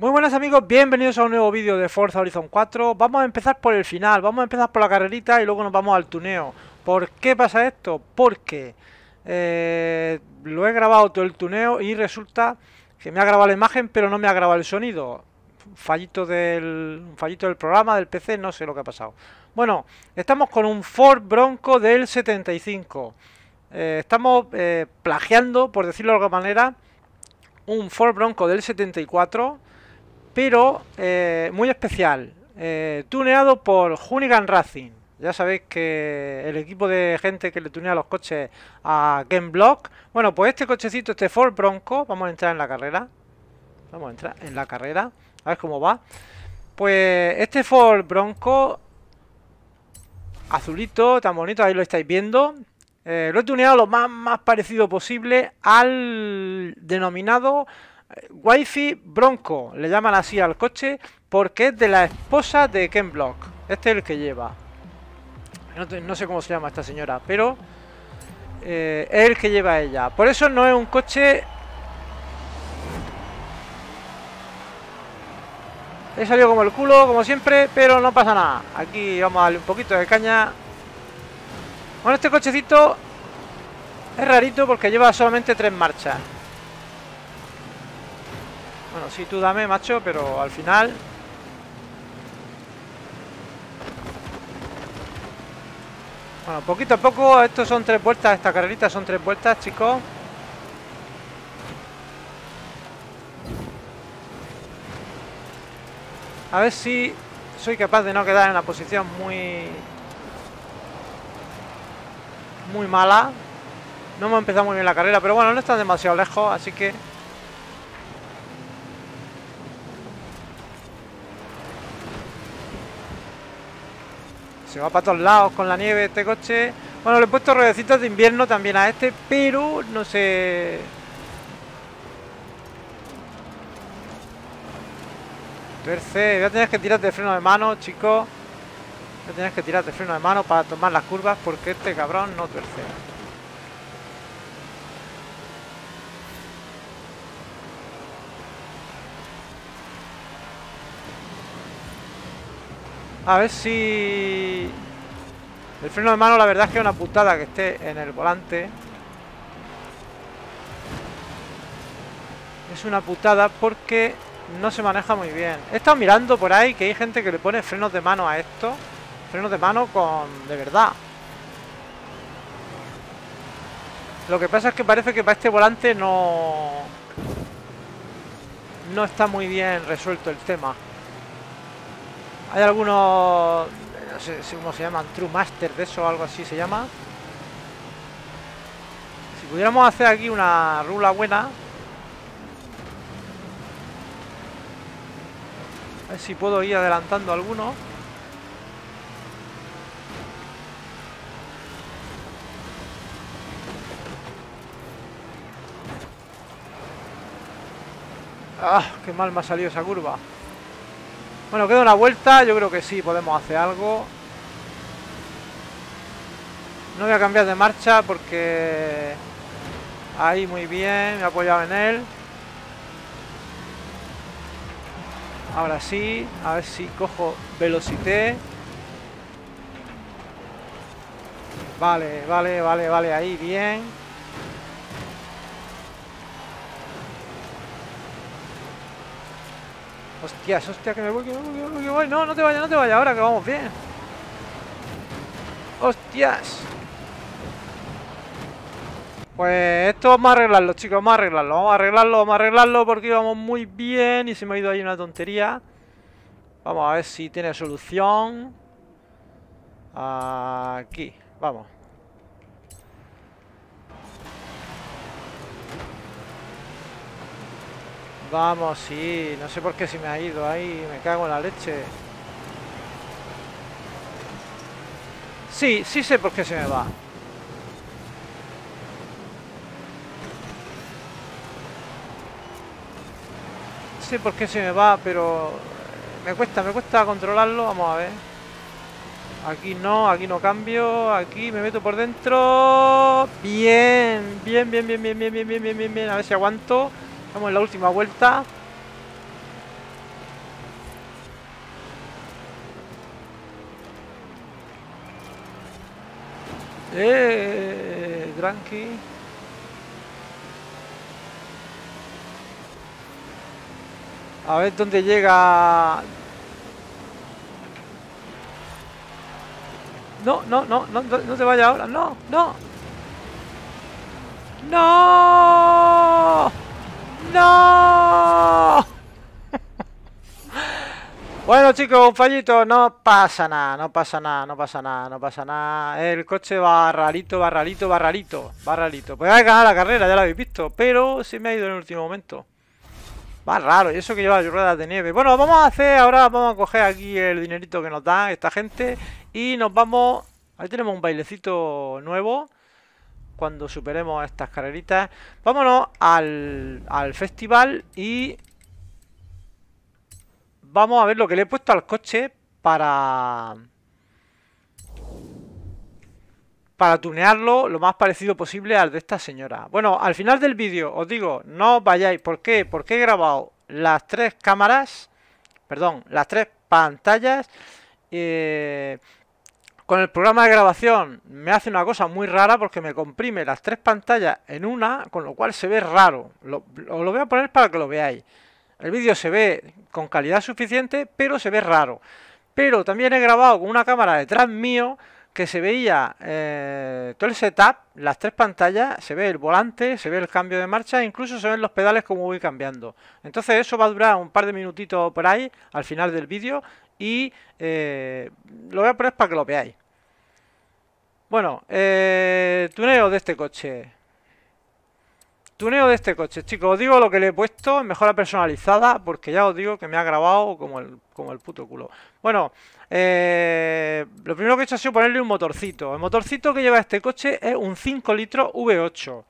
Muy buenas amigos, bienvenidos a un nuevo vídeo de Forza Horizon 4 Vamos a empezar por el final, vamos a empezar por la carrerita y luego nos vamos al tuneo ¿Por qué pasa esto? Porque eh, lo he grabado todo el tuneo y resulta que me ha grabado la imagen pero no me ha grabado el sonido Fallito del, fallito del programa, del PC, no sé lo que ha pasado Bueno, estamos con un Ford Bronco del 75 eh, Estamos eh, plagiando, por decirlo de alguna manera un Ford Bronco del 74 pero eh, muy especial, eh, tuneado por Hunigan Racing. Ya sabéis que el equipo de gente que le tunea los coches a Game Block. Bueno, pues este cochecito, este Ford Bronco, vamos a entrar en la carrera. Vamos a entrar en la carrera, a ver cómo va. Pues este Ford Bronco, azulito, tan bonito, ahí lo estáis viendo. Eh, lo he tuneado lo más, más parecido posible al denominado Wifi Bronco, le llaman así al coche, porque es de la esposa de Ken Block. Este es el que lleva. No, sé cómo se llama esta señora, pero eh, es el que lleva ella. Por eso no es un coche... He salido como el culo, como siempre, pero no pasa nada. Aquí vamos a darle un poquito de caña. Bueno, este cochecito es rarito porque lleva solamente tres marchas. Bueno, sí, tú dame, macho, pero al final... Bueno, poquito a poco, estos son tres vueltas, esta carrerita son tres vueltas, chicos. A ver si soy capaz de no quedar en la posición muy... Muy mala. No hemos empezado muy bien la carrera, pero bueno, no está demasiado lejos, así que... Se va para todos lados con la nieve este coche. Bueno, le he puesto ruedecitas de invierno también a este, pero no sé... Tuerce. Ya tienes que tirarte de freno de mano, chicos. Ya tienes que tirar de freno de mano para tomar las curvas porque este cabrón no tuerce. A ver si... El freno de mano la verdad es que es una putada que esté en el volante. Es una putada porque no se maneja muy bien. He estado mirando por ahí que hay gente que le pone frenos de mano a esto. Frenos de mano con... de verdad. Lo que pasa es que parece que para este volante no... No está muy bien resuelto el tema. Hay algunos... Eh, no sé cómo se llaman, True Master de eso, o algo así se llama. Si pudiéramos hacer aquí una rula buena... A ver si puedo ir adelantando alguno. ¡Ah! ¡Qué mal me ha salido esa curva! Bueno, queda una vuelta, yo creo que sí podemos hacer algo. No voy a cambiar de marcha porque... Ahí, muy bien, me he apoyado en él. Ahora sí, a ver si cojo velocité. Vale, vale, vale, vale, ahí, bien. Hostias, hostia, que me voy, que me voy, que me voy, que voy. No, no te vayas, no te vayas, ahora que vamos bien. Hostias. Pues esto vamos a arreglarlo, chicos, vamos a arreglarlo, vamos a arreglarlo, vamos a arreglarlo porque íbamos muy bien y se me ha ido ahí una tontería. Vamos a ver si tiene solución. Aquí, vamos. Vamos, sí. No sé por qué se me ha ido ahí. Me cago en la leche. Sí, sí sé por qué se me va. sé por qué se me va, pero me cuesta, me cuesta controlarlo. Vamos a ver. Aquí no, aquí no cambio. Aquí me meto por dentro. Bien, bien, bien, bien, bien, bien, bien, bien, bien, bien. A ver si aguanto en la última vuelta. Eh, Tranqui A ver dónde llega. No, no, no, no, no te vaya ahora. No, no. No. ¡No! bueno, chicos, un fallito. No pasa nada, no pasa nada, no pasa nada, no pasa nada. El coche va rarito, va rarito, va rarito, va rarito. Pues que ganar la carrera, ya lo habéis visto. Pero se me ha ido en el último momento. Va raro, y eso que lleva ruedas de nieve. Bueno, vamos a hacer, ahora vamos a coger aquí el dinerito que nos da esta gente. Y nos vamos... Ahí tenemos un bailecito nuevo cuando superemos estas carreritas. Vámonos al, festival y... Vamos a ver lo que le he puesto al coche para... Para tunearlo lo más parecido posible al de esta señora. Bueno, al final del vídeo os digo, no vayáis. ¿Por qué? Porque he grabado las tres cámaras, perdón, las tres pantallas. Eh, con el programa de grabación me hace una cosa muy rara porque me comprime las tres pantallas en una, con lo cual se ve raro. Lo, os lo voy a poner para que lo veáis. El vídeo se ve con calidad suficiente, pero se ve raro. Pero también he grabado con una cámara detrás mío que se veía eh, todo el setup, las tres pantallas, se ve el volante, se ve el cambio de marcha, incluso se ven los pedales como voy cambiando. Entonces eso va a durar un par de minutitos por ahí, al final del vídeo, y eh, lo voy a poner para que lo veáis. Bueno, eh, tuneo de este coche. Tuneo de este coche, chicos. Os digo lo que le he puesto, mejora personalizada, porque ya os digo que me ha grabado como el, como el puto culo. Bueno, eh, lo primero que he hecho ha sido ponerle un motorcito. El motorcito que lleva este coche es un 5 litros V8.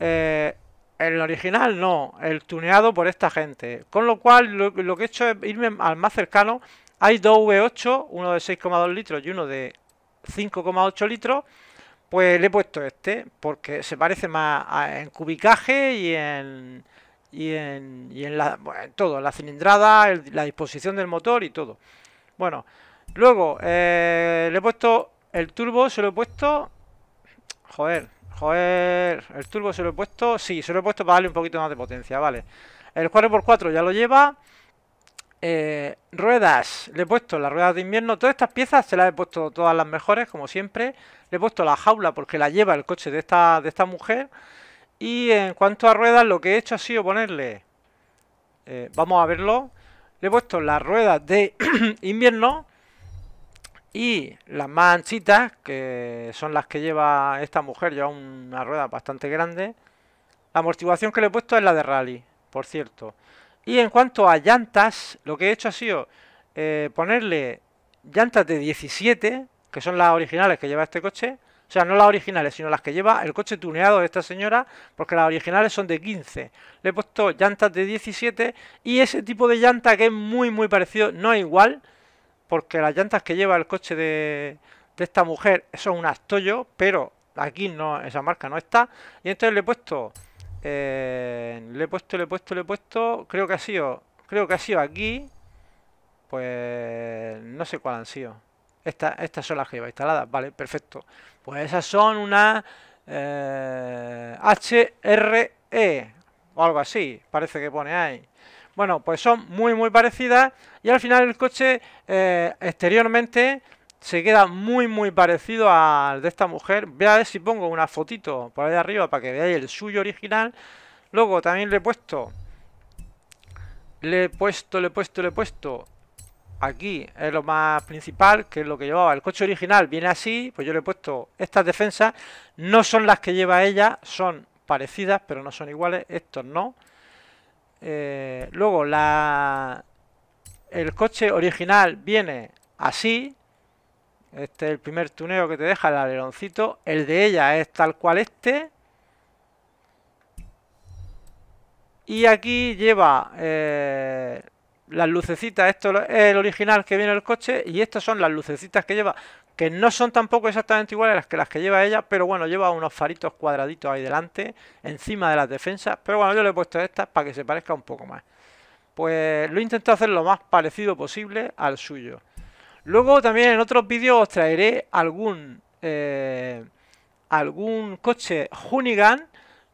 Eh, el original no, el tuneado por esta gente. Con lo cual, lo, que he hecho es irme al más cercano. Hay dos V8, uno de 6,2 litros y uno de 5,8 litros. Pues le he puesto este, porque se parece más en cubicaje y en, y en, y en, todo, la cilindrada, la disposición del motor y todo. Bueno, luego eh, le he puesto el turbo, se lo he puesto Joder, joder. ¿El turbo se lo he puesto? Sí, se lo he puesto para darle un poquito más de potencia, vale. El 4x4 ya lo lleva. Eh, ruedas, le he puesto las ruedas de invierno. Todas estas piezas se las he puesto todas las mejores, como siempre. Le he puesto la jaula porque la lleva el coche de esta, de esta mujer. Y en cuanto a ruedas, lo que he hecho ha sido ponerle... Eh, vamos a verlo. Le he puesto las ruedas de invierno y las más anchitas, que son las que lleva esta mujer, lleva una rueda bastante grande. La amortiguación que le he puesto es la de rally, por cierto. Y en cuanto a llantas, lo que he hecho ha sido eh, ponerle llantas de 17, que son las originales que lleva este coche. O sea, no las originales, sino las que lleva el coche tuneado de esta señora, porque las originales son de 15. Le he puesto llantas de 17 y ese tipo de llanta que es muy, muy parecido, no es igual, porque las llantas que lleva el coche de, esta mujer son unas Toyo, pero aquí no, esa marca no está. Y entonces le he puesto, eh, le he puesto, le he puesto, le he puesto, creo que ha sido, creo que ha sido aquí, pues no sé cuál han sido. Esta, estas son las que lleva instaladas, vale, perfecto. Pues esas son unas eh, HRE o algo así, parece que pone ahí. Bueno, pues son muy muy parecidas y al final el coche eh, exteriormente se queda muy muy parecido al de esta mujer. Voy a ver si pongo una fotito por ahí arriba para que veáis el suyo original. Luego también le he puesto, le he puesto, le he puesto, le he puesto aquí es lo más principal, que es lo que llevaba. El coche original viene así, pues yo le he puesto estas defensas. No son las que lleva ella, son parecidas, pero no son iguales. Estos no. Eh, luego, la, el coche original viene así. Este es el primer tuneo que te deja el aleroncito. El de ella es tal cual este. Y aquí lleva eh, las lucecitas. Esto es el original que viene el coche. Y estas son las lucecitas que lleva que no son tampoco exactamente iguales las que las que lleva ella, pero bueno, lleva unos faritos cuadraditos ahí delante, encima de las defensas, pero bueno, yo le he puesto estas para que se parezca un poco más. Pues lo intento hacer lo más parecido posible al suyo. Luego también en otros vídeos os traeré algún, eh, algún coche Hunigan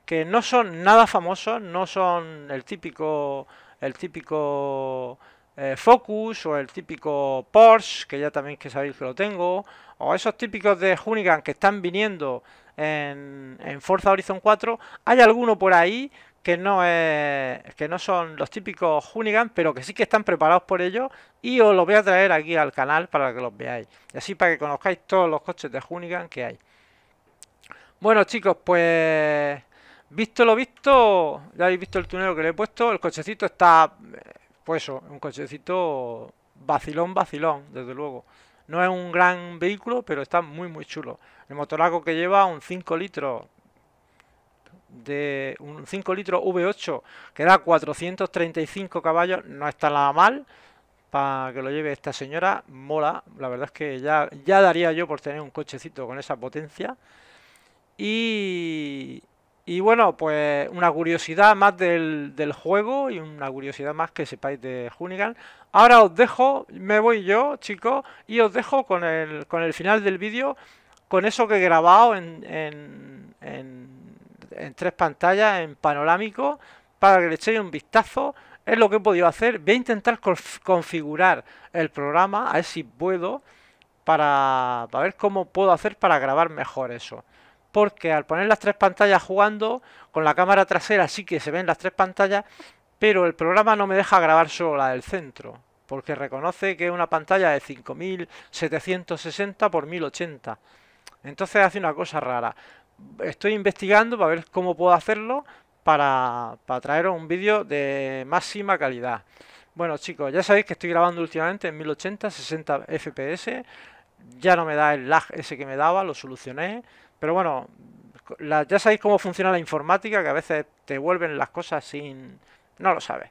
que no son nada famosos, no son el típico, el típico eh, Focus o el típico Porsche, que ya también que sabéis que lo tengo, o esos típicos de Hunigan que están viniendo en, en, Forza Horizon 4, hay alguno por ahí que no, es, que no son los típicos Hunigan pero que sí que están preparados por ello y os los voy a traer aquí al canal para que los veáis. Y así para que conozcáis todos los coches de Hunigan que hay. Bueno chicos, pues... Visto lo visto, ya habéis visto el tunero que le he puesto, el cochecito está pues eso, un cochecito vacilón, vacilón, desde luego. No es un gran vehículo, pero está muy, muy chulo. El motoraco que lleva un 5 litros de un 5 litros V8 que da 435 caballos, no está nada mal para que lo lleve esta señora, mola, la verdad es que ya, ya daría yo por tener un cochecito con esa potencia y, y bueno, pues una curiosidad más del, juego y una curiosidad más que sepáis de Hunigan. Ahora os dejo, me voy yo, chicos, y os dejo con el, con el final del vídeo, con eso que he grabado en, en, tres pantallas, en panorámico, para que le echéis un vistazo. Es lo que he podido hacer. Voy a intentar configurar el programa, a ver si puedo, para, para ver cómo puedo hacer para grabar mejor eso porque al poner las tres pantallas jugando, con la cámara trasera sí que se ven las tres pantallas, pero el programa no me deja grabar solo la del centro, porque reconoce que es una pantalla de 5760 por 1080. Entonces hace una cosa rara. Estoy investigando para ver cómo puedo hacerlo para, para traeros un vídeo de máxima calidad. Bueno chicos, ya sabéis que estoy grabando últimamente en 1080, 60 fps. Ya no me da el lag ese que me daba, lo solucioné. Pero bueno, ya sabéis cómo funciona la informática, que a veces te vuelven las cosas sin... No lo sabes.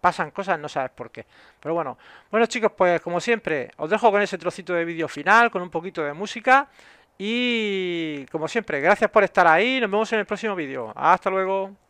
Pasan cosas, no sabes por qué. Pero bueno, bueno chicos, pues como siempre, os dejo con ese trocito de vídeo final, con un poquito de música. Y como siempre, gracias por estar ahí. Nos vemos en el próximo vídeo. Hasta luego.